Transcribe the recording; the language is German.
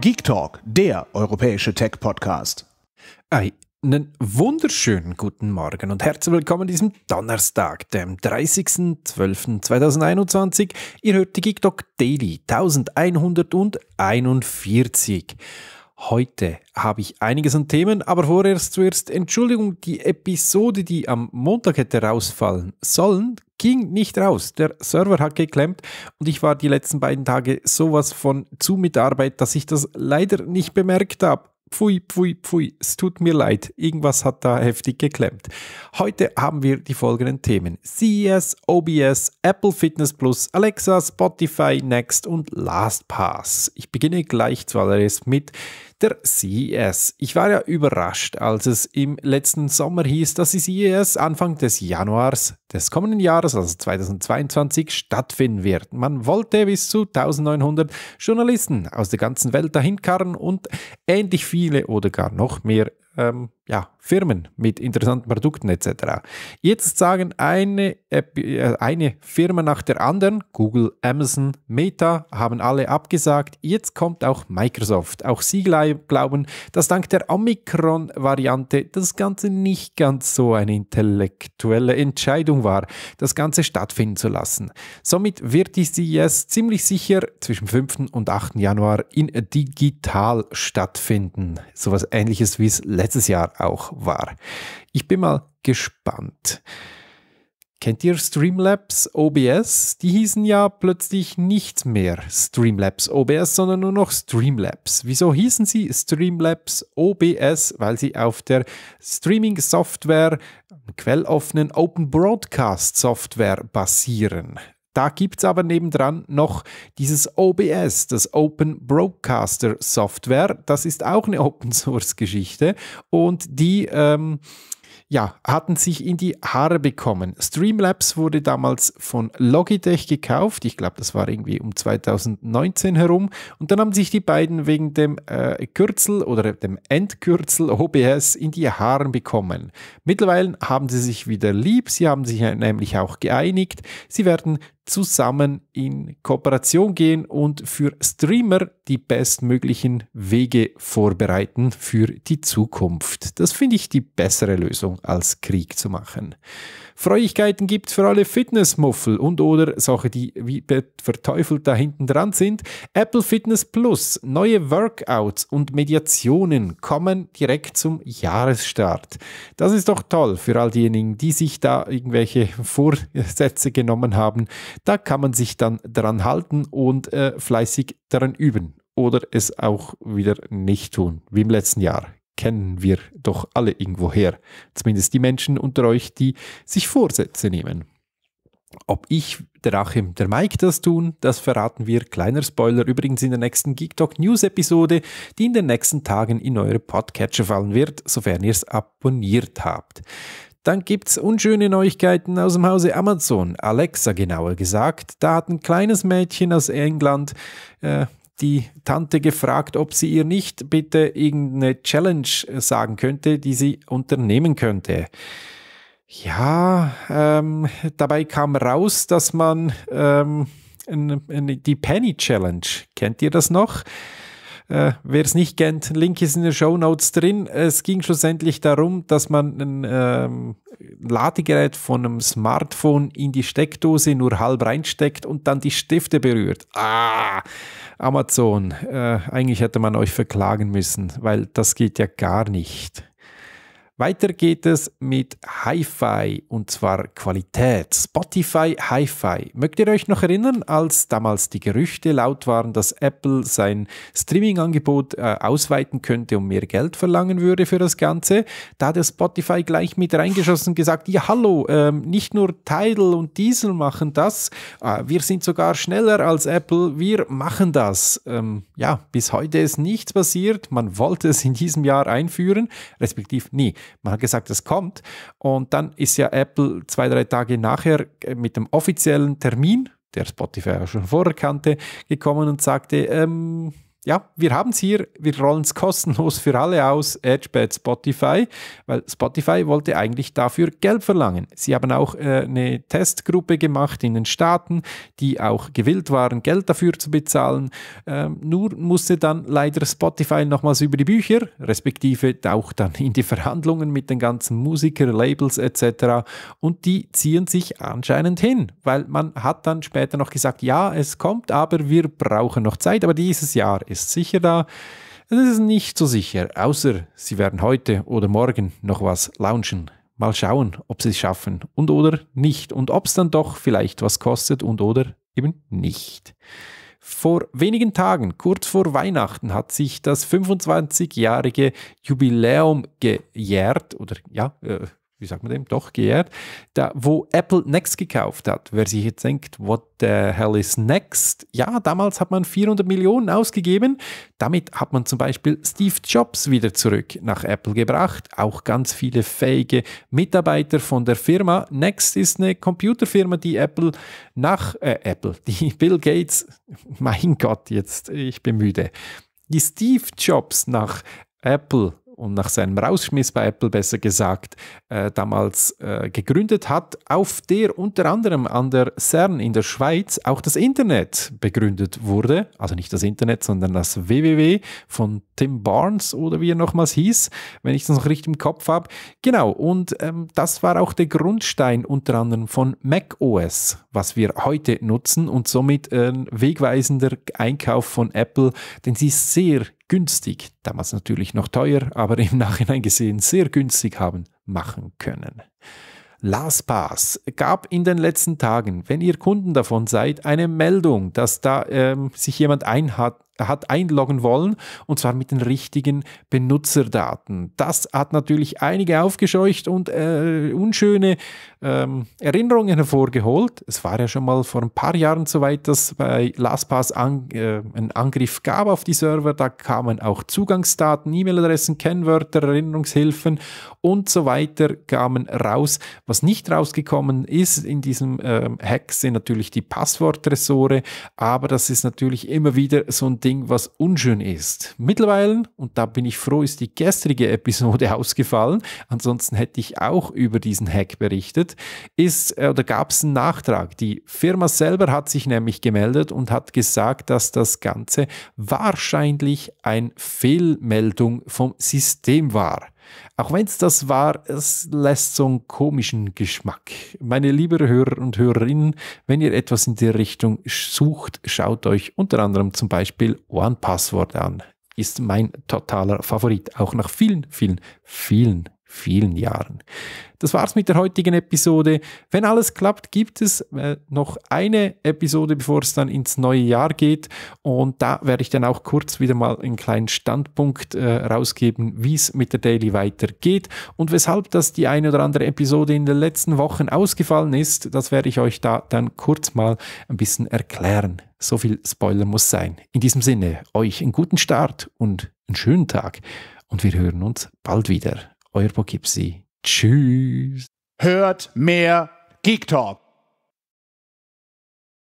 Geek Talk, der europäische Tech-Podcast. Einen wunderschönen guten Morgen und herzlich willkommen an diesem Donnerstag, dem 30.12.2021. Ihr hört die Geek Talk Daily 1141. Heute habe ich einiges an Themen, aber vorerst zuerst Entschuldigung, die Episode, die am Montag hätte rausfallen sollen, ging nicht raus. Der Server hat geklemmt und ich war die letzten beiden Tage sowas von zu mit Arbeit, dass ich das leider nicht bemerkt habe. Pfui, pfui, pfui, es tut mir leid, irgendwas hat da heftig geklemmt. Heute haben wir die folgenden Themen: CES, OBS, Apple Fitness Plus, Alexa, Spotify, Next und LastPass. Ich beginne gleich zuallererst mit der CES. Ich war ja überrascht, als es im letzten Sommer hieß, dass die CES Anfang des Januars des kommenden Jahres, also 2022, stattfinden wird. Man wollte bis zu 1900 Journalisten aus der ganzen Welt dahin karren und ähnlich viele oder gar noch mehr ähm, ja, Firmen mit interessanten Produkten etc. Jetzt sagen eine, äh, eine Firma nach der anderen, Google, Amazon, Meta, haben alle abgesagt. Jetzt kommt auch Microsoft. Auch sie glauben, dass dank der Omikron-Variante das Ganze nicht ganz so eine intellektuelle Entscheidung war, das Ganze stattfinden zu lassen. Somit wird die CES ziemlich sicher zwischen 5. und 8. Januar in digital stattfinden. So Sowas ähnliches wie es letztes Jahr auch war. Ich bin mal gespannt. Kennt ihr Streamlabs OBS? Die hießen ja plötzlich nicht mehr Streamlabs OBS, sondern nur noch Streamlabs. Wieso hießen sie Streamlabs OBS? Weil sie auf der Streaming-Software quelloffenen Open Broadcast Software basieren. Da gibt es aber nebendran noch dieses OBS, das Open Broadcaster Software. Das ist auch eine Open Source Geschichte und die ähm, ja, hatten sich in die Haare bekommen. Streamlabs wurde damals von Logitech gekauft. Ich glaube, das war irgendwie um 2019 herum. Und dann haben sich die beiden wegen dem äh, Kürzel oder dem Endkürzel OBS in die Haare bekommen. Mittlerweile haben sie sich wieder lieb. Sie haben sich nämlich auch geeinigt. Sie werden zusammen in Kooperation gehen und für Streamer die bestmöglichen Wege vorbereiten für die Zukunft. Das finde ich die bessere Lösung als Krieg zu machen. Freuigkeiten gibt es für alle Fitnessmuffel und oder Sachen, die wie verteufelt da hinten dran sind. Apple Fitness Plus, neue Workouts und Mediationen kommen direkt zum Jahresstart. Das ist doch toll für all diejenigen, die sich da irgendwelche Vorsätze genommen haben, da kann man sich dann dran halten und äh, fleißig daran üben oder es auch wieder nicht tun, wie im letzten Jahr. Kennen wir doch alle irgendwoher. Zumindest die Menschen unter euch, die sich Vorsätze nehmen. Ob ich, der Achim, der Mike das tun, das verraten wir, kleiner Spoiler, übrigens in der nächsten Geek Talk News Episode, die in den nächsten Tagen in eure Podcatcher fallen wird, sofern ihr es abonniert habt. Dann gibt es unschöne Neuigkeiten aus dem Hause Amazon, Alexa genauer gesagt. Da hat ein kleines Mädchen aus England äh, die Tante gefragt, ob sie ihr nicht bitte irgendeine Challenge äh, sagen könnte, die sie unternehmen könnte. Ja, ähm, dabei kam raus, dass man ähm, die Penny Challenge, kennt ihr das noch? Äh, Wer es nicht kennt, Link ist in den Show Notes drin. Es ging schlussendlich darum, dass man ein ähm, Ladegerät von einem Smartphone in die Steckdose nur halb reinsteckt und dann die Stifte berührt. Ah, Amazon, äh, eigentlich hätte man euch verklagen müssen, weil das geht ja gar nicht. Weiter geht es mit Hi-Fi und zwar Qualität. Spotify Hi-Fi. Mögt ihr euch noch erinnern, als damals die Gerüchte laut waren, dass Apple sein Streaming-Angebot äh, ausweiten könnte und mehr Geld verlangen würde für das Ganze? Da hat der Spotify gleich mit reingeschossen und gesagt, ja hallo, ähm, nicht nur Tidal und Diesel machen das, äh, wir sind sogar schneller als Apple, wir machen das. Ähm, ja, bis heute ist nichts passiert. Man wollte es in diesem Jahr einführen, respektive nie. Man hat gesagt, es kommt. Und dann ist ja Apple zwei, drei Tage nachher äh, mit dem offiziellen Termin, der Spotify auch schon vorher kannte, gekommen und sagte, ähm, ja, wir haben es hier, wir rollen es kostenlos für alle aus, EdgePad, Spotify, weil Spotify wollte eigentlich dafür Geld verlangen. Sie haben auch äh, eine Testgruppe gemacht in den Staaten, die auch gewillt waren, Geld dafür zu bezahlen. Ähm, nur musste dann leider Spotify nochmals über die Bücher, respektive auch dann in die Verhandlungen mit den ganzen Musiker, Labels etc. Und die ziehen sich anscheinend hin, weil man hat dann später noch gesagt, ja, es kommt, aber wir brauchen noch Zeit, aber dieses Jahr ist ist da. Es ist nicht so sicher, außer sie werden heute oder morgen noch was launchen. Mal schauen, ob sie es schaffen und oder nicht und ob es dann doch vielleicht was kostet und oder eben nicht. Vor wenigen Tagen, kurz vor Weihnachten, hat sich das 25-jährige Jubiläum gejährt oder ja, äh, wie sagt man dem, doch geehrt, da, wo Apple Next gekauft hat. Wer sich jetzt denkt, what the hell is Next? Ja, damals hat man 400 Millionen ausgegeben. Damit hat man zum Beispiel Steve Jobs wieder zurück nach Apple gebracht. Auch ganz viele fähige Mitarbeiter von der Firma. Next ist eine Computerfirma, die Apple nach äh, Apple, die Bill Gates, mein Gott, jetzt, ich bin müde, die Steve Jobs nach Apple und nach seinem Rausschmiss bei Apple besser gesagt, äh, damals äh, gegründet hat, auf der unter anderem an der CERN in der Schweiz auch das Internet begründet wurde. Also nicht das Internet, sondern das www von Tim Barnes oder wie er nochmals hieß, wenn ich das noch richtig im Kopf habe. Genau, und ähm, das war auch der Grundstein unter anderem von macOS, was wir heute nutzen und somit ein wegweisender Einkauf von Apple, denn sie ist sehr günstig, damals natürlich noch teuer, aber im Nachhinein gesehen sehr günstig haben machen können. LastPass gab in den letzten Tagen, wenn ihr Kunden davon seid, eine Meldung, dass da ähm, sich jemand einhat, hat einloggen wollen und zwar mit den richtigen Benutzerdaten. Das hat natürlich einige aufgescheucht und äh, unschöne ähm, Erinnerungen hervorgeholt. Es war ja schon mal vor ein paar Jahren so weit, dass bei LastPass an, äh, einen Angriff gab auf die Server. Da kamen auch Zugangsdaten, E-Mail-Adressen, Kennwörter, Erinnerungshilfen und so weiter kamen raus. Was nicht rausgekommen ist in diesem ähm, Hack sind natürlich die Passwortressore, aber das ist natürlich immer wieder so ein Ding, was unschön ist. Mittlerweile, und da bin ich froh, ist die gestrige Episode ausgefallen. Ansonsten hätte ich auch über diesen Hack berichtet passiert ist äh, oder gab es einen Nachtrag. Die Firma selber hat sich nämlich gemeldet und hat gesagt, dass das Ganze wahrscheinlich eine Fehlmeldung vom System war. Auch wenn es das war, es lässt so einen komischen Geschmack. Meine lieben Hörer und Hörerinnen, wenn ihr etwas in der Richtung sucht, schaut euch unter anderem zum Beispiel OnePassword an. Ist mein totaler Favorit, auch nach vielen, vielen, vielen vielen Jahren. Das war's mit der heutigen Episode. Wenn alles klappt, gibt es äh, noch eine Episode, bevor es dann ins neue Jahr geht. Und da werde ich dann auch kurz wieder mal einen kleinen Standpunkt äh, rausgeben, wie es mit der Daily weitergeht und weshalb das die eine oder andere Episode in den letzten Wochen ausgefallen ist. Das werde ich euch da dann kurz mal ein bisschen erklären. So viel Spoiler muss sein. In diesem Sinne, euch einen guten Start und einen schönen Tag. Und wir hören uns bald wieder euer Pokipsi. Tschüss. Hört mehr Geek Talk.